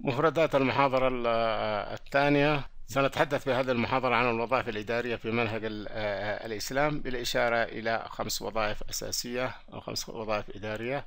مفردات المحاضرة الثانية سنتحدث بهذه المحاضرة عن الوظائف الإدارية في منهج الإسلام بالإشارة إلى خمس وظائف أساسية أو خمس وظائف إدارية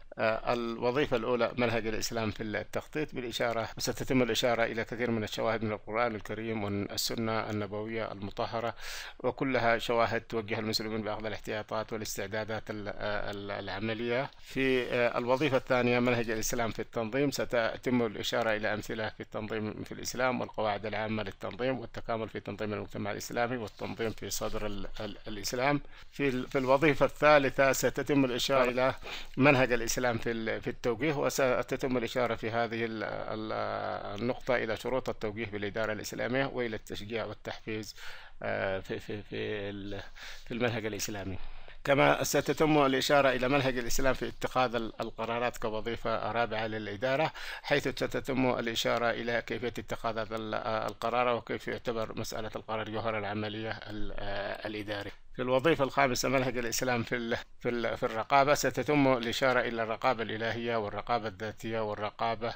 الوظيفة الأولى منهج الإسلام في التخطيط بالإشارة وستتم الإشارة إلى كثير من الشواهد من القرآن الكريم والسنة النبوية المطهرة وكلها شواهد توجه المسلمين بأخذ الاحتياطات والاستعدادات العملية في الوظيفة الثانية منهج الإسلام في التنظيم ستتم الإشارة إلى أمثلة في التنظيم في الإسلام والقواعد العامة للتنظيم التنظيم والتكامل في تنظيم المجتمع الإسلامي والتنظيم في صدر الـ الـ الإسلام في, في الوظيفة الثالثة ستتم الإشارة طيب. إلى منهج الإسلام في, في التوجيه وستتم الإشارة في هذه النقطة إلى شروط التوجيه بالإدارة الإسلامية وإلى التشجيع والتحفيز آه، في, في, في, في المنهج الإسلامي كما ستتم الإشارة إلى منهج الإسلام في اتخاذ القرارات كوظيفة رابعة للإدارة حيث ستتم الإشارة إلى كيفية اتخاذ هذا آه، القرار وكيف يعتبر مسألة القرار جوهر العملية آه، الإدارية في الوظيفة الخامسة منهج الإسلام في في, في الرقابة ستتم الإشارة إلى الرقابة الإلهية والرقابة الذاتية والرقابة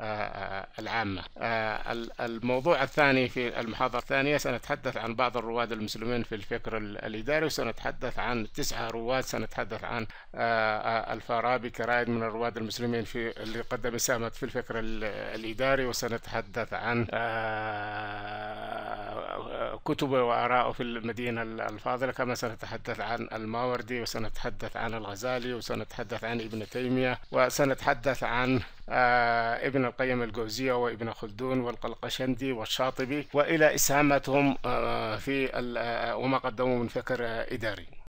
آه، آه، العامة آه، الموضوع الثاني في المحاضرة الثانية سنتحدث عن بعض الرواد المسلمين في الفكر الإداري وسنتحدث عن تسعة رواد سنتحدث عن الفارابي كرائد من الرواد المسلمين في اللي قدم سامت في الفكر الإداري وسنتحدث عن كتبه وآراءه في المدينة الفاضلة كما سنتحدث عن الماوردي وسنتحدث عن الغزالي وسنتحدث عن ابن تيمية وسنتحدث عن آه، ابن القيم الجوزية وابن خلدون والقلقشندي والشاطبي وإلى إسهاماتهم آه، في آه، وما قدموا من فكر إداري